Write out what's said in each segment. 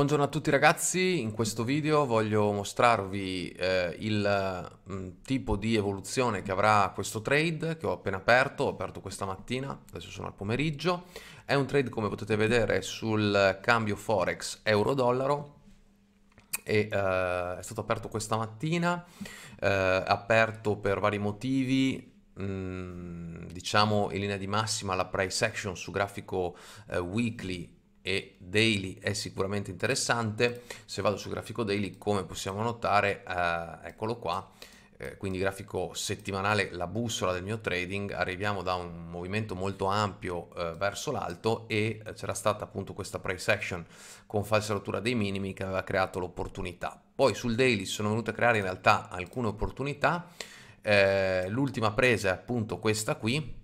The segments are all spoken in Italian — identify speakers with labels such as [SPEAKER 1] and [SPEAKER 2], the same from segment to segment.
[SPEAKER 1] Buongiorno a tutti ragazzi, in questo video voglio mostrarvi eh, il mh, mm, tipo di evoluzione che avrà questo trade che ho appena aperto, ho aperto questa mattina, adesso sono al pomeriggio, è un trade come potete vedere sul cambio forex euro-dollaro eh, è stato aperto questa mattina, eh, aperto per vari motivi, mh, mm, diciamo in linea di massima la price action su grafico eh, weekly e daily è sicuramente interessante. Se vado sul grafico daily, come possiamo notare, eh, eccolo qua, eh, quindi grafico settimanale, la bussola del mio trading, arriviamo da un movimento molto ampio eh, verso l'alto e c'era stata appunto questa price action con falsa rottura dei minimi che aveva creato l'opportunità. Poi sul daily sono venute a creare in realtà alcune opportunità, eh, l'ultima presa è appunto questa qui,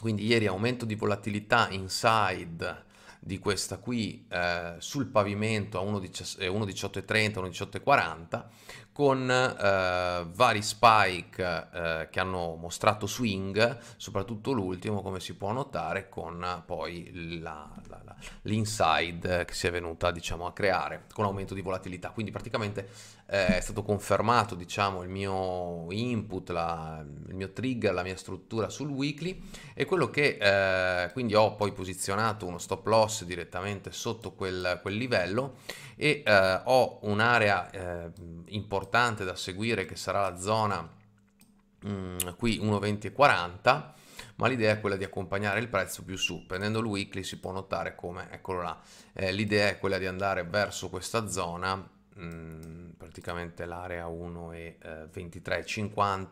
[SPEAKER 1] quindi ieri aumento di volatilità inside di questa qui eh, sul pavimento a 1,18,30, 1,18,40 eh, con eh, vari spike eh, che hanno mostrato swing, soprattutto l'ultimo come si può notare con poi la, la, la, l'inside che si è venuta diciamo, a creare con l'aumento di volatilità. Quindi praticamente eh, è stato confermato diciamo, il mio input, il mio trigger, la mia struttura sul weekly e quello che eh, quindi ho poi posizionato uno stop loss direttamente sotto quel, quel livello e eh, ho un'area importante eh, importante da seguire che sarà la zona mh, mm, qui 1,20,40 ma l'idea è quella di accompagnare il prezzo più su. Prendendo il weekly si può notare come, eccolo là, eh, l'idea è quella di andare verso questa zona praticamente l'area 1 e eh, 23,50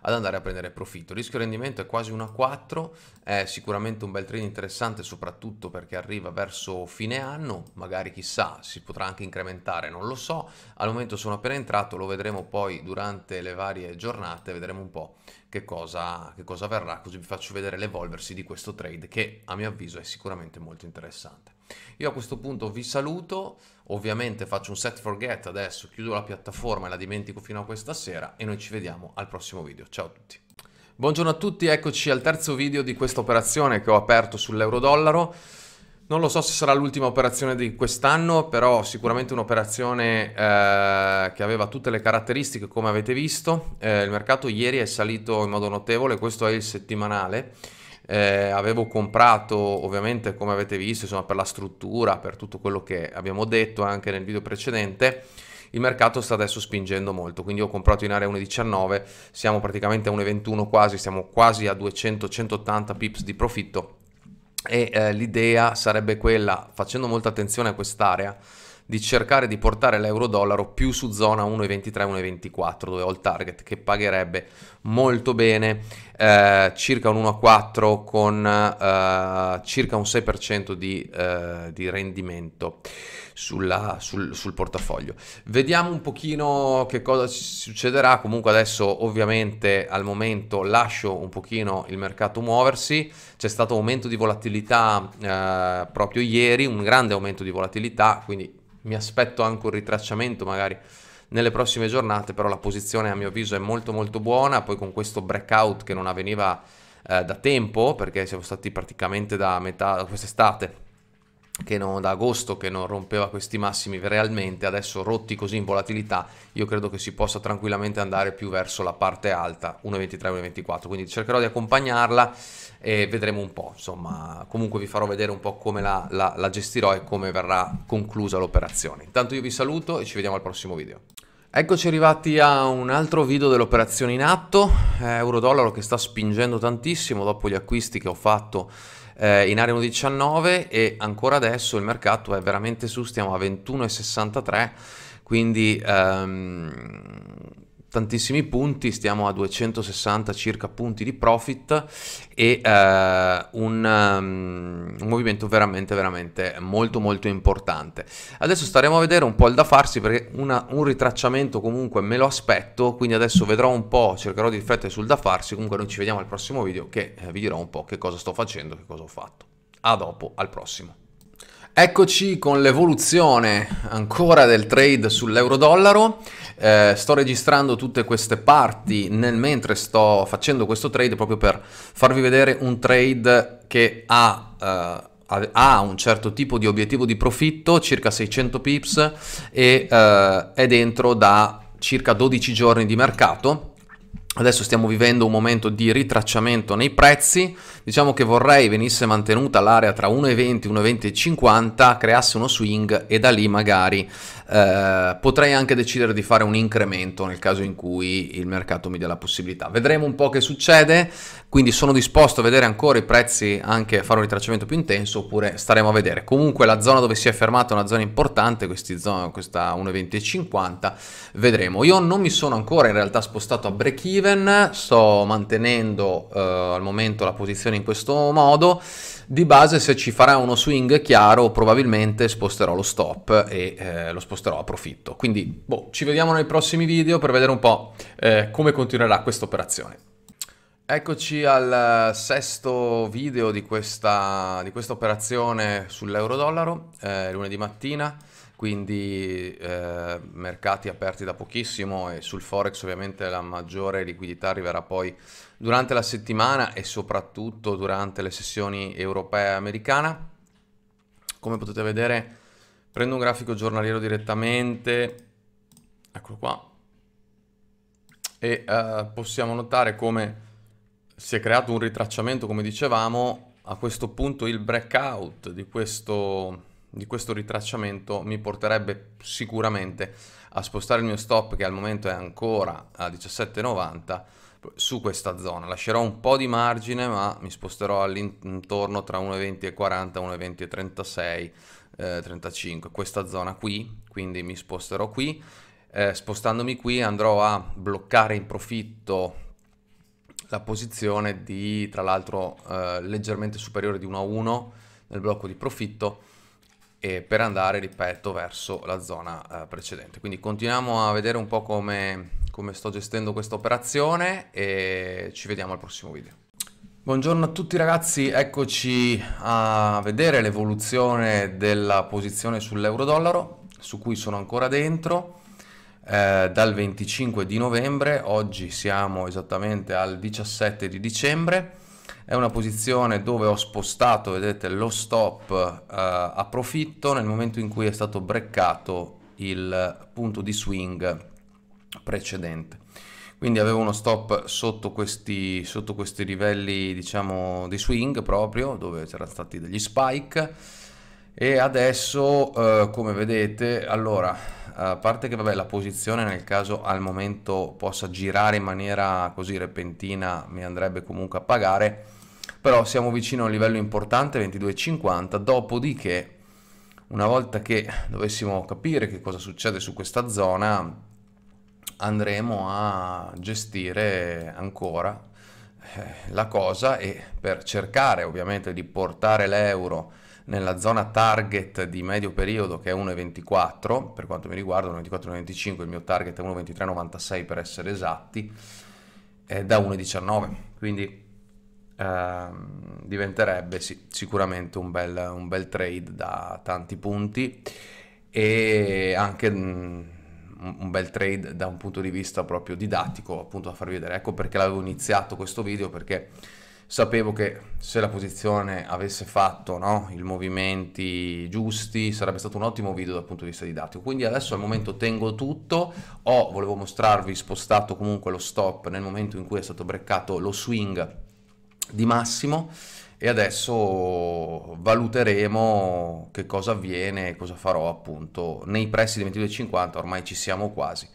[SPEAKER 1] ad andare a prendere profitto. Rischio rendimento è quasi 1,4, è sicuramente un bel trade interessante soprattutto perché arriva verso fine anno, magari chissà, si potrà anche incrementare, non lo so. Al momento sono appena entrato, lo vedremo poi durante le varie giornate, vedremo un po' che cosa, che cosa verrà, così vi faccio vedere l'evolversi di questo trade che a mio avviso è sicuramente molto interessante. Io a questo punto vi saluto, Ovviamente faccio un set forget adesso, chiudo la piattaforma e la dimentico fino a questa sera e noi ci vediamo al prossimo video. Ciao a tutti. Buongiorno a tutti, eccoci al terzo video di questa operazione che ho aperto sull'euro-dollaro. Non lo so se sarà l'ultima operazione di quest'anno, però sicuramente un'operazione eh, che aveva tutte le caratteristiche come avete visto. Eh, il mercato ieri è salito in modo notevole, questo è il settimanale eh, avevo comprato ovviamente come avete visto insomma per la struttura, per tutto quello che abbiamo detto anche nel video precedente, il mercato sta adesso spingendo molto, quindi ho comprato in area 1,19, siamo praticamente a 1,21 quasi, siamo quasi a 200-180 pips di profitto e eh, l'idea sarebbe quella, facendo molta attenzione a quest'area, di cercare di portare l'euro-dollaro più su zona 1,23-1,24, dove ho il target che pagherebbe molto bene, eh, circa un 1,4 con eh, circa un 6% di, eh, di rendimento sulla, sul, sul portafoglio. Vediamo un pochino che cosa succederà, comunque adesso ovviamente al momento lascio un pochino il mercato muoversi, c'è stato un aumento di volatilità eh, proprio ieri, un grande aumento di volatilità, quindi mi aspetto anche un ritracciamento magari nelle prossime giornate, però la posizione a mio avviso è molto molto buona, poi con questo breakout che non avveniva eh, da tempo, perché siamo stati praticamente da metà quest'estate che non, da agosto che non rompeva questi massimi realmente, adesso rotti così in volatilità, io credo che si possa tranquillamente andare più verso la parte alta, 1,23-1,24, quindi cercherò di accompagnarla e vedremo un po', insomma, comunque vi farò vedere un po' come la, la, la gestirò e come verrà conclusa l'operazione. Intanto io vi saluto e ci vediamo al prossimo video. Eccoci arrivati a un altro video dell'operazione in atto, eh, euro-dollaro che sta spingendo tantissimo dopo gli acquisti che ho fatto eh, in area 1,19 e ancora adesso il mercato è veramente su, stiamo a 21,63, quindi... Ehm, tantissimi punti, stiamo a 260 circa punti di profit e eh, un, um, un, movimento veramente veramente molto molto importante. Adesso staremo a vedere un po' il da farsi perché una, un ritracciamento comunque me lo aspetto, quindi adesso vedrò un po', cercherò di riflettere sul da farsi, comunque noi ci vediamo al prossimo video che eh, vi dirò un po' che cosa sto facendo, che cosa ho fatto. A dopo, al prossimo. Eccoci con l'evoluzione ancora del trade sull'euro-dollaro. Eh, sto registrando tutte queste parti nel mentre sto facendo questo trade proprio per farvi vedere un trade che ha... Eh, ha un certo tipo di obiettivo di profitto, circa 600 pips, e eh, è dentro da circa 12 giorni di mercato Adesso stiamo vivendo un momento di ritracciamento nei prezzi, diciamo che vorrei venisse mantenuta l'area tra 1,20 e 1,20,50, creasse uno swing e da lì magari eh, potrei anche decidere di fare un incremento nel caso in cui il mercato mi dia la possibilità. Vedremo un po' che succede, quindi sono disposto a vedere ancora i prezzi, anche a fare un ritracciamento più intenso oppure staremo a vedere. Comunque la zona dove si è fermata è una zona importante, zone, questa 1,2050, vedremo. Io non mi sono ancora in realtà spostato a break even, sto mantenendo eh, al momento la posizione in questo modo di base se ci farà uno swing chiaro probabilmente sposterò lo stop e eh, lo sposterò a profitto. Quindi boh, ci vediamo nei prossimi video per vedere un po' eh, come continuerà questa operazione. Eccoci al eh, sesto video di questa, di questa operazione sull'euro-dollaro, eh, lunedì mattina, quindi eh, mercati aperti da pochissimo e sul Forex ovviamente la maggiore liquidità arriverà poi durante la settimana e soprattutto durante le sessioni europea e americana. Come potete vedere prendo un grafico giornaliero direttamente, eccolo qua, e eh, possiamo notare come si è creato un ritracciamento, come dicevamo, a questo punto il breakout di questo, di questo ritracciamento mi porterebbe sicuramente a spostare il mio stop che al momento è ancora a 17,90 su questa zona. Lascerò un po' di margine, ma mi sposterò all'intorno tra 1,20 e 40, 1,20 e 36, eh, 35. Questa zona qui, quindi mi sposterò qui. Eh, spostandomi qui andrò a bloccare in profitto la posizione di, tra l'altro, eh, leggermente superiore di 1 a 1 nel blocco di profitto e per andare, ripeto, verso la zona eh, precedente. Quindi continuiamo a vedere un po' come, come sto gestendo questa operazione e ci vediamo al prossimo video. Buongiorno a tutti ragazzi, eccoci a vedere l'evoluzione della posizione sull'euro-dollaro su cui sono ancora dentro eh, dal 25 di novembre, oggi siamo esattamente al 17 di dicembre è una posizione dove ho spostato, vedete, lo stop eh, a profitto nel momento in cui è stato breccato il punto di swing precedente. Quindi avevo uno stop sotto questi, sotto questi livelli, diciamo, di swing proprio, dove c'erano stati degli spike e adesso, eh, come vedete, allora eh, a parte che vabbè, la posizione nel caso al momento possa girare in maniera così repentina mi andrebbe comunque a pagare, però siamo vicino a un livello importante, 22,50, dopodiché una volta che dovessimo capire che cosa succede su questa zona andremo a gestire ancora eh, la cosa e per cercare ovviamente di portare l'euro nella zona target di medio periodo che è 1,24, per quanto mi riguarda 1,24-1,25, il mio target è 1,2396 per essere esatti, è da 1,19, quindi eh, diventerebbe sì, sicuramente un bel, un bel trade da tanti punti e anche mm, un bel trade da un punto di vista proprio didattico, appunto da farvi vedere. Ecco perché l'avevo iniziato questo video, perché sapevo che se la posizione avesse fatto no, i movimenti giusti sarebbe stato un ottimo video dal punto di vista didattico quindi adesso al momento tengo tutto ho volevo mostrarvi spostato comunque lo stop nel momento in cui è stato breccato lo swing di massimo e adesso valuteremo che cosa avviene e cosa farò appunto nei pressi di 22,50 ormai ci siamo quasi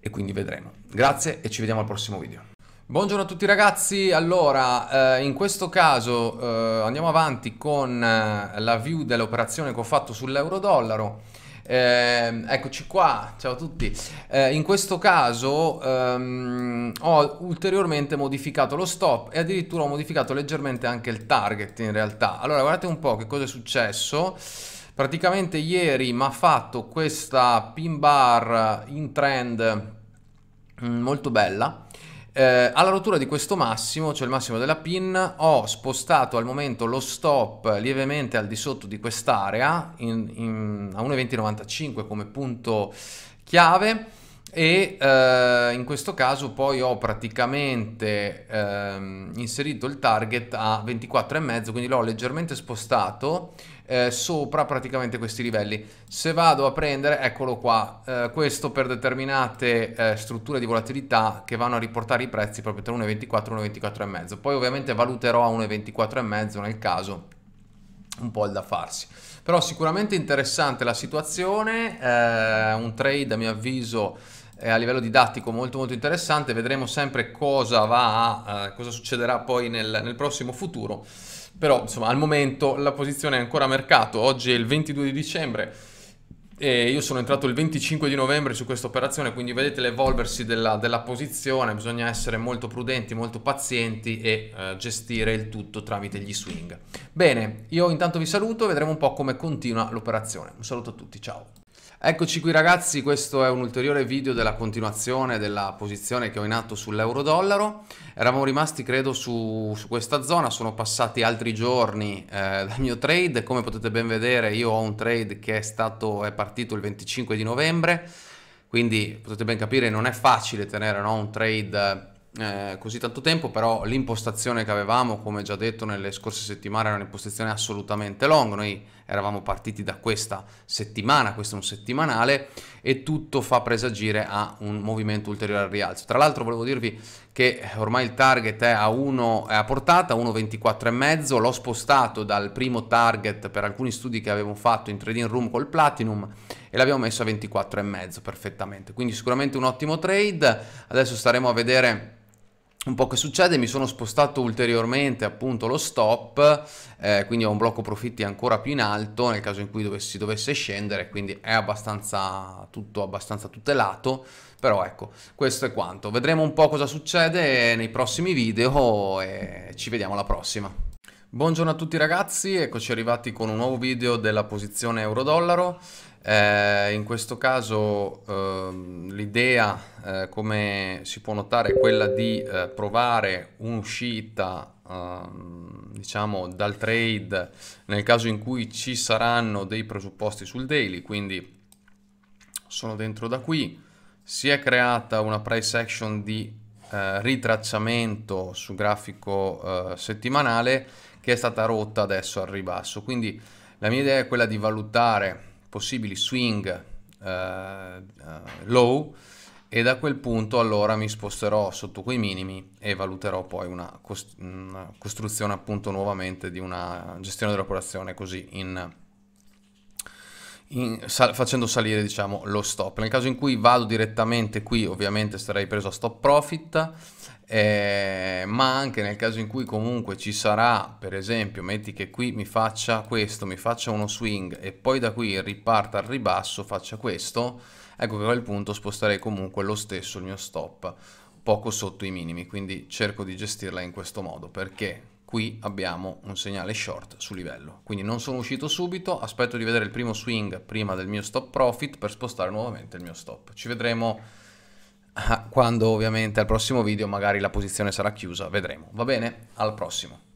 [SPEAKER 1] e quindi vedremo grazie e ci vediamo al prossimo video Buongiorno a tutti ragazzi, allora eh, in questo caso eh, andiamo avanti con eh, la view dell'operazione che ho fatto sull'euro dollaro eh, eccoci qua, ciao a tutti eh, in questo caso ehm, ho ulteriormente modificato lo stop e addirittura ho modificato leggermente anche il target in realtà allora guardate un po' che cosa è successo praticamente ieri mi ha fatto questa pin bar in trend mm, molto bella eh, alla rottura di questo massimo, cioè il massimo della pin, ho spostato al momento lo stop lievemente al di sotto di quest'area a 1,2095 come punto chiave e eh, in questo caso poi ho praticamente ehm, inserito il target a 24,5 quindi l'ho leggermente spostato eh, sopra praticamente questi livelli se vado a prendere eccolo qua eh, questo per determinate eh, strutture di volatilità che vanno a riportare i prezzi proprio tra 1,24 e 1,24,5 poi ovviamente valuterò a 1,24,5 nel caso un po' il da farsi però sicuramente interessante la situazione eh, un trade a mio avviso a livello didattico molto molto interessante, vedremo sempre cosa, va a, eh, cosa succederà poi nel, nel, prossimo futuro, però insomma al momento la posizione è ancora a mercato, oggi è il 22 di dicembre, e io sono entrato il 25 di novembre su questa operazione, quindi vedete l'evolversi della, della, posizione, bisogna essere molto prudenti, molto pazienti e eh, gestire il tutto tramite gli swing. Bene, io intanto vi saluto e vedremo un po' come continua l'operazione. Un saluto a tutti, ciao! Eccoci qui ragazzi, questo è un ulteriore video della continuazione della posizione che ho in atto sull'euro-dollaro. Eravamo rimasti credo su, su, questa zona, sono passati altri giorni eh, dal mio trade, come potete ben vedere io ho un trade che è, stato, è partito il 25 di novembre, quindi potete ben capire non è facile tenere no, un trade eh, così tanto tempo, però l'impostazione che avevamo, come già detto nelle scorse settimane, era un'impostazione assolutamente long, noi eravamo partiti da questa settimana, questo è un settimanale e tutto fa presagire a un movimento ulteriore al rialzo. Tra l'altro volevo dirvi che ormai il target è a, 1, è a portata, 1,24,5, l'ho spostato dal primo target per alcuni studi che avevo fatto in trading room col Platinum e l'abbiamo messo a 24,5 perfettamente, quindi sicuramente un ottimo trade, adesso staremo a vedere un po' che succede, mi sono spostato ulteriormente appunto lo stop, eh, quindi ho un blocco profitti ancora più in alto nel caso in cui dovessi, si dovesse scendere, quindi è abbastanza tutto abbastanza tutelato, però ecco, questo è quanto. Vedremo un po' cosa succede nei prossimi video e ci vediamo alla prossima. Buongiorno a tutti ragazzi, eccoci arrivati con un nuovo video della posizione euro-dollaro. Eh, in questo caso ehm, l'idea, eh, come si può notare, è quella di eh, provare un'uscita ehm, diciamo dal trade nel caso in cui ci saranno dei presupposti sul daily, quindi sono dentro da qui, si è creata una price action di eh, ritracciamento su grafico eh, settimanale che è stata rotta adesso al ribasso, quindi la mia idea è quella di valutare possibili swing eh, eh, low e da quel punto allora mi sposterò sotto quei minimi e valuterò poi una, costruzione appunto nuovamente di una gestione dell'operazione così in in, sal, facendo salire diciamo, lo stop. Nel caso in cui vado direttamente qui ovviamente sarei preso a stop profit, eh, ma anche nel caso in cui comunque ci sarà, per esempio, metti che qui mi faccia questo, mi faccia uno swing e poi da qui riparta al ribasso, faccia questo, ecco che a quel punto sposterei comunque lo stesso il mio stop poco sotto i minimi, quindi cerco di gestirla in questo modo perché qui abbiamo un segnale short su livello. Quindi non sono uscito subito, aspetto di vedere il primo swing prima del mio stop profit per spostare nuovamente il mio stop. Ci vedremo ah, quando ovviamente al prossimo video magari la posizione sarà chiusa, vedremo. Va bene? Al prossimo.